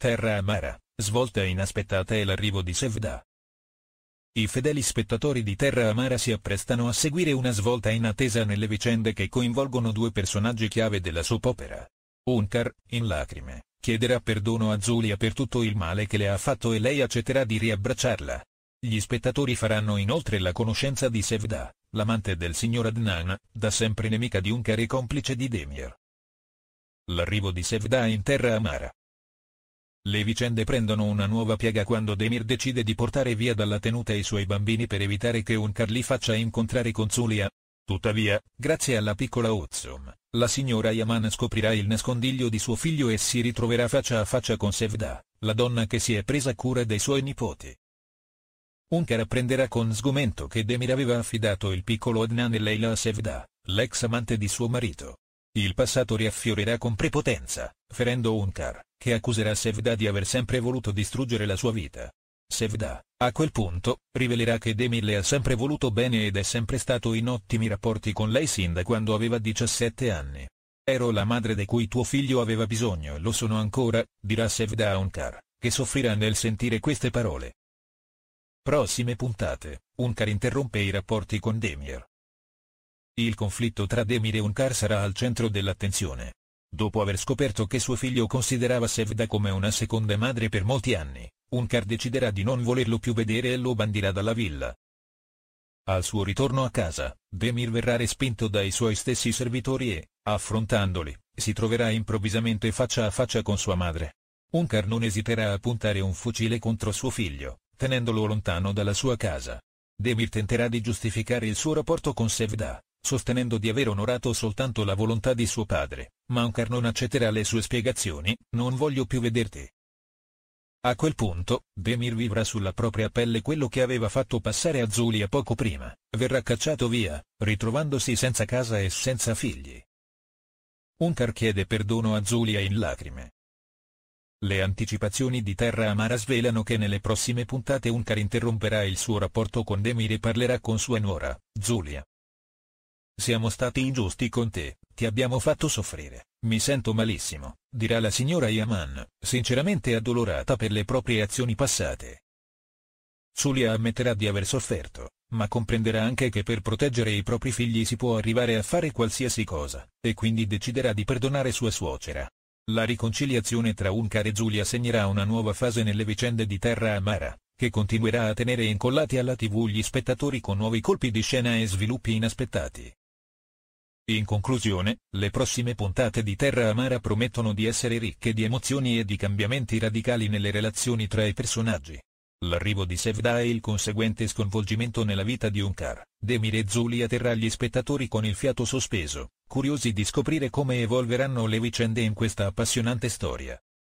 Terra amara, svolta inaspettata e l'arrivo di Sevda. I fedeli spettatori di Terra Amara si apprestano a seguire una svolta inattesa nelle vicende che coinvolgono due personaggi chiave della soap opera. Unkar, in lacrime, chiederà perdono a Zulia per tutto il male che le ha fatto e lei accetterà di riabbracciarla. Gli spettatori faranno inoltre la conoscenza di Sevda, l'amante del signor Adnan, da sempre nemica di Unkar e complice di Demir. L'arrivo di Sevda in Terra Amara, le vicende prendono una nuova piega quando Demir decide di portare via dalla tenuta i suoi bambini per evitare che Unkar li faccia incontrare con Zulia. Tuttavia, grazie alla piccola Ozzum, la signora Yaman scoprirà il nascondiglio di suo figlio e si ritroverà faccia a faccia con Sevda, la donna che si è presa cura dei suoi nipoti. Unkar apprenderà con sgomento che Demir aveva affidato il piccolo Adnan e Leila a Sevda, l'ex amante di suo marito. Il passato riaffiorerà con prepotenza, ferendo Unkar, che accuserà Sevda di aver sempre voluto distruggere la sua vita. Sevda, a quel punto, rivelerà che Demir le ha sempre voluto bene ed è sempre stato in ottimi rapporti con lei sin da quando aveva 17 anni. Ero la madre di cui tuo figlio aveva bisogno e lo sono ancora, dirà Sevda a Unkar, che soffrirà nel sentire queste parole. Prossime puntate, Unkar interrompe i rapporti con Demir, il conflitto tra Demir e Unkar sarà al centro dell'attenzione. Dopo aver scoperto che suo figlio considerava Sevda come una seconda madre per molti anni, Unkar deciderà di non volerlo più vedere e lo bandirà dalla villa. Al suo ritorno a casa, Demir verrà respinto dai suoi stessi servitori e, affrontandoli, si troverà improvvisamente faccia a faccia con sua madre. Unkar non esiterà a puntare un fucile contro suo figlio, tenendolo lontano dalla sua casa. Demir tenterà di giustificare il suo rapporto con Sevda, sostenendo di aver onorato soltanto la volontà di suo padre, ma Ankar non accetterà le sue spiegazioni, non voglio più vederti. A quel punto, Demir vivrà sulla propria pelle quello che aveva fatto passare a Zulia poco prima, verrà cacciato via, ritrovandosi senza casa e senza figli. Unkar chiede perdono a Zulia in lacrime. Le anticipazioni di Terra Amara svelano che nelle prossime puntate Unkar interromperà il suo rapporto con Demir e parlerà con sua nuora, Zulia, siamo stati ingiusti con te, ti abbiamo fatto soffrire, mi sento malissimo, dirà la signora Yaman, sinceramente addolorata per le proprie azioni passate. Zulia ammetterà di aver sofferto, ma comprenderà anche che per proteggere i propri figli si può arrivare a fare qualsiasi cosa, e quindi deciderà di perdonare sua suocera. La riconciliazione tra Unkar e Zulia segnerà una nuova fase nelle vicende di Terra Amara, che continuerà a tenere incollati alla tv gli spettatori con nuovi colpi di scena e sviluppi inaspettati. In conclusione, le prossime puntate di Terra Amara promettono di essere ricche di emozioni e di cambiamenti radicali nelle relazioni tra i personaggi. L'arrivo di Sevda e il conseguente sconvolgimento nella vita di Unkar, Demire Zulia terrà gli spettatori con il fiato sospeso, curiosi di scoprire come evolveranno le vicende in questa appassionante storia.